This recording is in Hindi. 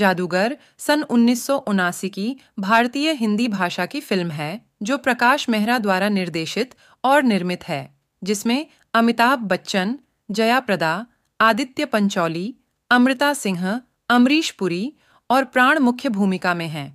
जादूगर सन उन्नीस की भारतीय हिंदी भाषा की फिल्म है जो प्रकाश मेहरा द्वारा निर्देशित और निर्मित है जिसमें अमिताभ बच्चन जया प्रदा आदित्य पंचौली अमृता सिंह अमरीश पुरी और प्राण मुख्य भूमिका में हैं